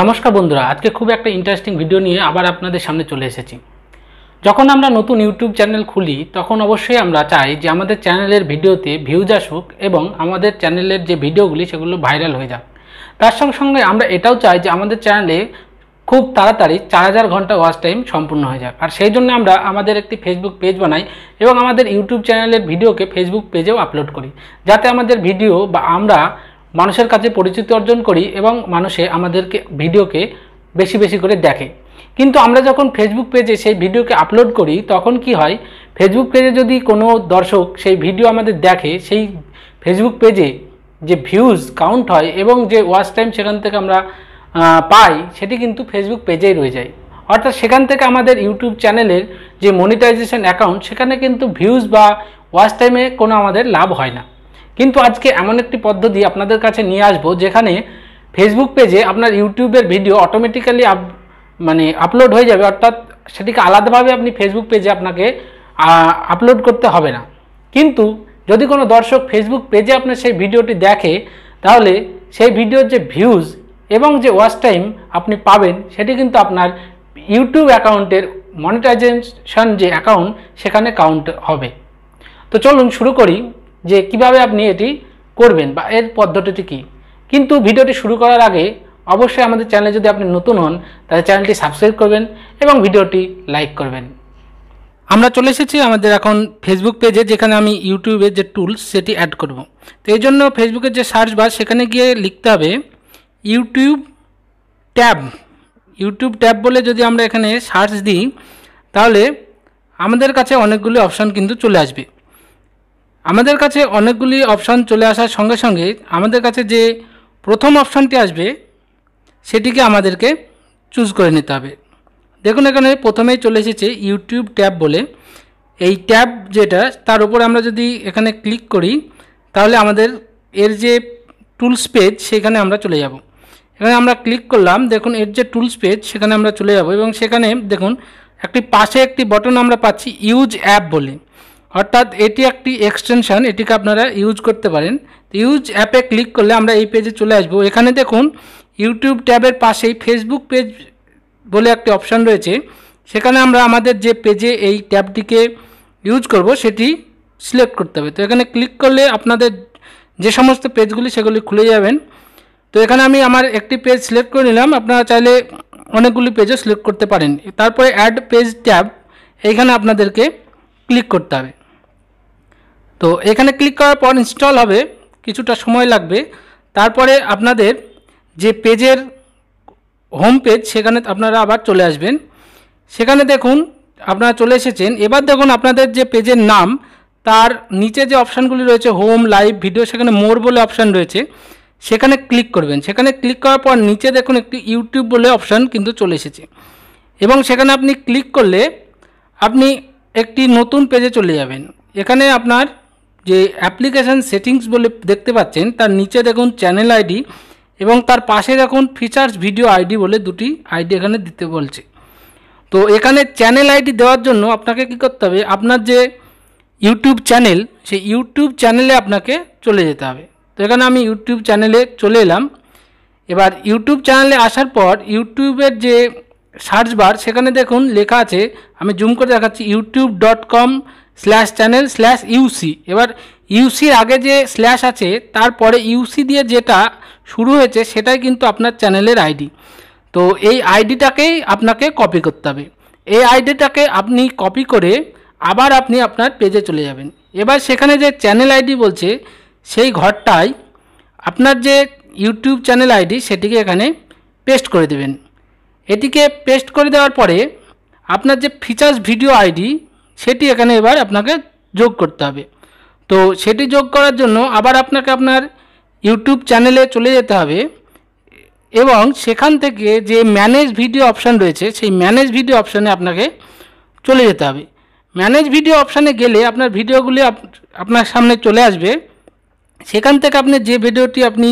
নমস্কার বন্ধুরা আজকে খুব একটা ইন্টারেস্টিং ভিডিও নিয়ে আবার আপনাদের সামনে চলে এসেছি যখন আমরা নতুন ইউটিউব চ্যানেল খুলি তখন অবশ্যই আমরা চাই যে আমাদের চ্যানেলের ভিডিওতে ভিউজ আসুক এবং আমাদের চ্যানেলের যে ভিডিওগুলি সেগুলো ভাইরাল হয়ে যাক তার সঙ্গে সঙ্গে আমরা এটাও চাই যে আমাদের চ্যানেলে খুব তাড়াতাড়ি চার হাজার ঘন্টা ওয়াচ টাইম সম্পূর্ণ হয়ে যাক আর সেই জন্য আমরা আমাদের একটি ফেসবুক পেজ বানাই এবং আমাদের ইউটিউব চ্যানেলের ভিডিওকে ফেসবুক পেজেও আপলোড করি যাতে আমাদের ভিডিও বা আমরা মানুষের কাছে পরিচিতি অর্জন করি এবং মানুষে আমাদেরকে ভিডিওকে বেশি বেশি করে দেখে কিন্তু আমরা যখন ফেসবুক পেজে সেই ভিডিওকে আপলোড করি তখন কি হয় ফেসবুক পেজে যদি কোনো দর্শক সেই ভিডিও আমাদের দেখে সেই ফেসবুক পেজে যে ভিউজ কাউন্ট হয় এবং যে ওয়াচ টাইম সেখান থেকে আমরা পাই সেটি কিন্তু ফেসবুক পেজেই রয়ে যায় অর্থাৎ সেখান থেকে আমাদের ইউটিউব চ্যানেলের যে মনিটাইজেশন অ্যাকাউন্ট সেখানে কিন্তু ভিউজ বা ওয়াচ টাইমে কোনো আমাদের লাভ হয় না কিন্তু আজকে এমন একটি পদ্ধতি আপনাদের কাছে নিয়ে আসবো যেখানে ফেসবুক পেজে আপনার ইউটিউবের ভিডিও অটোমেটিক্যালি আপ মানে আপলোড হয়ে যাবে অর্থাৎ সেটিকে আলাদাভাবে আপনি ফেসবুক পেজে আপনাকে আপলোড করতে হবে না কিন্তু যদি কোনো দর্শক ফেসবুক পেজে আপনার সেই ভিডিওটি দেখে তাহলে সেই ভিডিওর যে ভিউজ এবং যে ওয়াচ টাইম আপনি পাবেন সেটি কিন্তু আপনার ইউটিউব অ্যাকাউন্টের মনিটাইজেশন যে অ্যাকাউন্ট সেখানে কাউন্ট হবে তো চলুন শুরু করি যে কিভাবে আপনি এটি করবেন বা এর পদ্ধতিটি কী কিন্তু ভিডিওটি শুরু করার আগে অবশ্যই আমাদের চ্যানেলে যদি আপনি নতুন হন তাহলে চ্যানেলটি সাবস্ক্রাইব করবেন এবং ভিডিওটি লাইক করবেন আমরা চলে এসেছি আমাদের এখন ফেসবুক পেজে যেখানে আমি ইউটিউবের যে টুলস সেটি অ্যাড করব তো এই জন্য ফেসবুকের যে সার্চ বার সেখানে গিয়ে লিখতে হবে ইউটিউব ট্যাব ইউটিউব ট্যাব বলে যদি আমরা এখানে সার্চ দিই তাহলে আমাদের কাছে অনেকগুলি অপশান কিন্তু চলে আসবে আমাদের কাছে অনেকগুলি অপশান চলে আসার সঙ্গে সঙ্গে আমাদের কাছে যে প্রথম অপশানটি আসবে সেটিকে আমাদেরকে চুজ করে নিতে হবে দেখুন এখানে প্রথমেই চলে এসেছে ইউটিউব ট্যাব বলে এই ট্যাব যেটা তার উপর আমরা যদি এখানে ক্লিক করি তাহলে আমাদের এর যে টুলস পেজ সেখানে আমরা চলে যাব এখানে আমরা ক্লিক করলাম দেখুন এর যে টুলস পেজ সেখানে আমরা চলে যাব এবং সেখানে দেখুন একটি পাশে একটি বটন আমরা পাচ্ছি ইউজ অ্যাপ বলে অর্থাৎ এটি একটি এক্সটেনশান এটিকে আপনারা ইউজ করতে পারেন ইউজ অ্যাপে ক্লিক করলে আমরা এই পেজে চলে আসব এখানে দেখুন ইউটিউব ট্যাবের পাশেই ফেসবুক পেজ বলে একটি অপশান রয়েছে সেখানে আমরা আমাদের যে পেজে এই ট্যাবটিকে ইউজ করব সেটি সিলেক্ট করতে হবে তো এখানে ক্লিক করলে আপনাদের যে সমস্ত পেজগুলি সেগুলি খুলে যাবেন তো এখানে আমি আমার একটি পেজ সিলেক্ট করে নিলাম আপনারা চাইলে অনেকগুলি পেজও সিলেক্ট করতে পারেন তারপরে অ্যাড পেজ ট্যাব এইখানে আপনাদেরকে ক্লিক করতে হবে তো এখানে ক্লিক করার পর ইনস্টল হবে কিছুটা সময় লাগবে তারপরে আপনাদের যে পেজের হোম পেজ সেখানে আপনারা আবার চলে আসবেন সেখানে দেখুন আপনারা চলে এসেছেন এবার দেখুন আপনাদের যে পেজের নাম তার নিচে যে অপশানগুলি রয়েছে হোম লাইভ ভিডিও সেখানে মোর বলে অপশান রয়েছে সেখানে ক্লিক করবেন সেখানে ক্লিক করার পর নিচে দেখুন একটি ইউটিউব বলে অপশান কিন্তু চলে এসেছে এবং সেখানে আপনি ক্লিক করলে আপনি একটি নতুন পেজে চলে যাবেন এখানে আপনার যে অ্যাপ্লিকেশান সেটিংস বলে দেখতে পাচ্ছেন তার নিচে দেখুন চ্যানেল আইডি এবং তার পাশে দেখুন ফিচার্স ভিডিও আইডি বলে দুটি আইডি এখানে দিতে বলছে তো এখানে চ্যানেল আইডি দেওয়ার জন্য আপনাকে কি করতে হবে আপনার যে ইউটিউব চ্যানেল সেই ইউটিউব চ্যানেলে আপনাকে চলে যেতে হবে তো এখানে আমি ইউটিউব চ্যানেলে চলে এলাম এবার ইউটিউব চ্যানেলে আসার পর ইউটিউবের যে সার্চ বার সেখানে দেখুন লেখা আছে আমি জুম করে দেখাচ্ছি YouTube dot com slash channel slash UC এবার ইউসির আগে যে স্ল্যাশ আছে তারপরে ইউসি দিয়ে যেটা শুরু হয়েছে সেটাই কিন্তু আপনার চ্যানেলের আইডি তো এই আইডিটাকেই আপনাকে কপি করতে হবে এই আইডিটাকে আপনি কপি করে আবার আপনি আপনার পেজে চলে যাবেন এবার সেখানে যে চ্যানেল আইডি বলছে সেই ঘরটায় আপনার যে ইউটিউব চ্যানেল আইডি সেটিকে এখানে পেস্ট করে দেবেন এটিকে পেস্ট করে দেওয়ার পরে আপনার যে ফিচার্স ভিডিও আইডি সেটি এখানে এবার আপনাকে যোগ করতে হবে তো সেটি যোগ করার জন্য আবার আপনাকে আপনার ইউটিউব চ্যানেলে চলে যেতে হবে এবং সেখান থেকে যে ম্যানেজ ভিডিও অপশান রয়েছে সেই ম্যানেজ ভিডিও অপশানে আপনাকে চলে যেতে হবে ম্যানেজ ভিডিও অপশানে গেলে আপনার ভিডিওগুলি আপনার সামনে চলে আসবে সেখান থেকে আপনি যে ভিডিওটি আপনি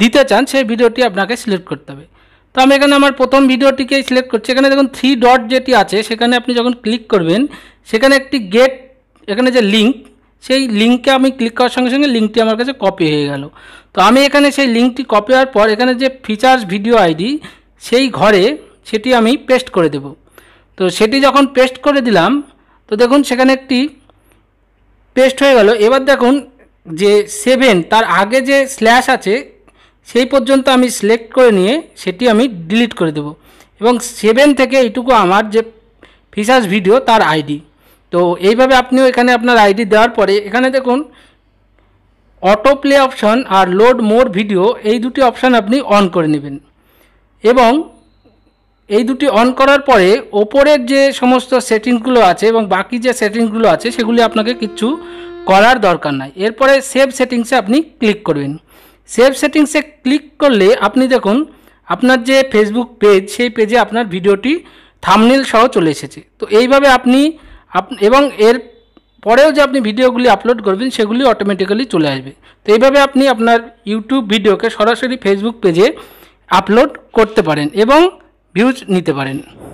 দিতে চান সেই ভিডিওটি আপনাকে সিলেক্ট করতে হবে তো আমি এখানে আমার প্রথম ভিডিওটিকে সিলেক্ট করছি এখানে দেখুন থ্রি ডট যেটি আছে সেখানে আপনি যখন ক্লিক করবেন সেখানে একটি গেট এখানে যে লিঙ্ক সেই লিঙ্কে আমি ক্লিক করার সঙ্গে সঙ্গে লিঙ্কটি আমার কাছে কপি হয়ে গেল তো আমি এখানে সেই লিঙ্কটি কপি হওয়ার পর এখানে যে ফিচার্স ভিডিও আইডি সেই ঘরে সেটি আমি পেস্ট করে দেব তো সেটি যখন পেস্ট করে দিলাম তো দেখুন সেখানে একটি পেস্ট হয়ে গেল এবার দেখুন যে সেভেন তার আগে যে স্ল্যাশ আছে সেই পর্যন্ত আমি সিলেক্ট করে নিয়ে সেটি আমি ডিলিট করে দেব এবং সেভেন থেকে এইটুকু আমার যে ফিচার্স ভিডিও তার আইডি তো এইভাবে আপনিও এখানে আপনার আইডি দেওয়ার পরে এখানে দেখুন অটো প্লে অপশান আর লোড মোর ভিডিও এই দুটি অপশান আপনি অন করে নেবেন এবং এই দুটি অন করার পরে ওপরের যে সমস্ত সেটিংগুলো আছে এবং বাকি যে সেটিংগুলো আছে সেগুলি আপনাকে কিছু করার দরকার নাই এরপরে সেভ সেটিংসে আপনি ক্লিক করবেন সেভ সেটিংসে ক্লিক করলে আপনি দেখুন আপনার যে ফেসবুক পেজ সেই পেজে আপনার ভিডিওটি থামনেল সহ চলে এসেছে তো এইভাবে আপনি আপ এবং এর পরেও যে আপনি ভিডিওগুলি আপলোড করবেন সেগুলি অটোমেটিক্যালি চলে আসবে তো এইভাবে আপনি আপনার ইউটিউব ভিডিওকে সরাসরি ফেসবুক পেজে আপলোড করতে পারেন এবং ভিউজ নিতে পারেন